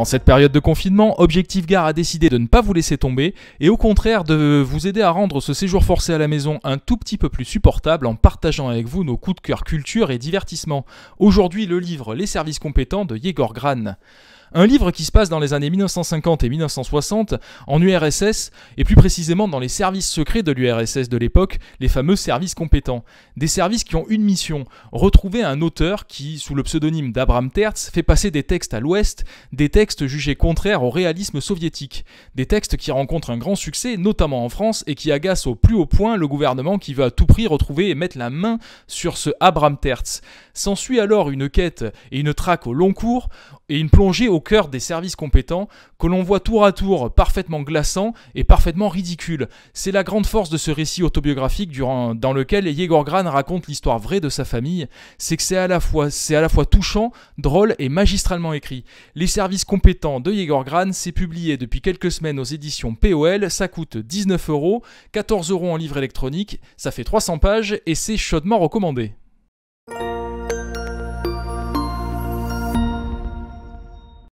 En cette période de confinement, Objectif Gare a décidé de ne pas vous laisser tomber et au contraire de vous aider à rendre ce séjour forcé à la maison un tout petit peu plus supportable en partageant avec vous nos coups de cœur culture et divertissement. Aujourd'hui, le livre Les services compétents de Yegor Gran. Un livre qui se passe dans les années 1950 et 1960 en URSS et plus précisément dans les services secrets de l'URSS de l'époque, les fameux services compétents. Des services qui ont une mission, retrouver un auteur qui, sous le pseudonyme d'Abraham Tertz, fait passer des textes à l'ouest, des textes jugés contraires au réalisme soviétique, des textes qui rencontrent un grand succès, notamment en France, et qui agacent au plus haut point le gouvernement qui veut à tout prix retrouver et mettre la main sur ce Abraham Tertz. S'ensuit alors une quête et une traque au long cours et une plongée au au cœur des services compétents que l'on voit tour à tour parfaitement glaçant et parfaitement ridicule. C'est la grande force de ce récit autobiographique durant, dans lequel Yegor Gran raconte l'histoire vraie de sa famille, c'est que c'est à, la fois, à la fois touchant, drôle et magistralement écrit. Les services compétents de Yegor Gran, s'est publié depuis quelques semaines aux éditions POL, ça coûte 19 euros, 14 euros en livre électronique, ça fait 300 pages et c'est chaudement recommandé.